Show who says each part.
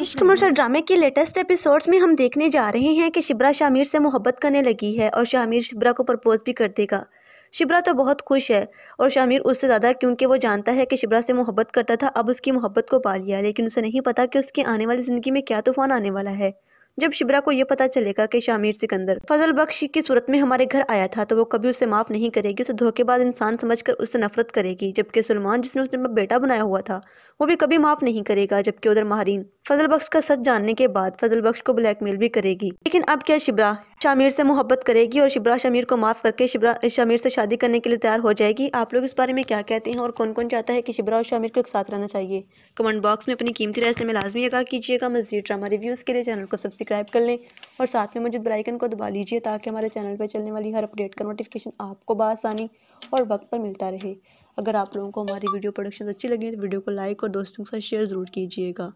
Speaker 1: इश्क मुर्शा ड्रामे के लेटेस्ट एपिसोड्स में हम देखने जा रहे हैं कि शिब्रा शामिर से मोहब्बत करने लगी है और शामिर शिब्रा को प्रपोज भी कर देगा शिब्रा तो बहुत खुश है और शामिर उससे ज़्यादा क्योंकि वो जानता है कि शिब्रा से मोहब्बत करता था अब उसकी मोहब्बत को पा लिया लेकिन उसे नहीं पता कि उसकी आने वाली ज़िंदगी में क्या तूफान आने वाला है जब शिब्रा को यह पता चलेगा कि शामिर सिकंदर फजल बख्श की सूरत में हमारे घर आया था तो वो कभी उसे माफ़ नहीं करेगी उसे धोखेबाज इंसान समझकर उससे नफरत करेगी जबकि सलमान जिसने उसने बेटा बनाया हुआ था वो भी कभी माफ़ नहीं करेगा जबकि उधर माहरीन फजल बख्श का सच जानने के बाद फजल बख्श को ब्लैकमेल भी करेगी लेकिन अब क्या शिबरा शामिर से मोहब्बत करेगी और शिबरा शामिर को माफ़ करके शिबरा शामिर से शादी करने के लिए तैयार हो जाएगी आप लोग इस बारे में क्या कहते हैं और कौन कौन चाहता है कि शिबरा और शामिर को एक साथ रहना चाहिए कमेंट बॉक्स में अपनी कीमती रास्ते में लाजमी आगा कीजिएगा मजदीद ड्रामा रिव्यूज़ के लिए चैनल को सब्सक्राइब कर लें और साथ में मौजूद बलाइकन को दबा लीजिए ताकि हमारे चैनल पर चलने वाली हर अपडेट का नोटिफिकेशन आपको बसानी और वक्त पर मिलता रहे अगर आप लोगों को हमारी वीडियो प्रोडक्शन अच्छी लगी तो वीडियो को लाइक और दोस्तों के साथ शेयर ज़रूर कीजिएगा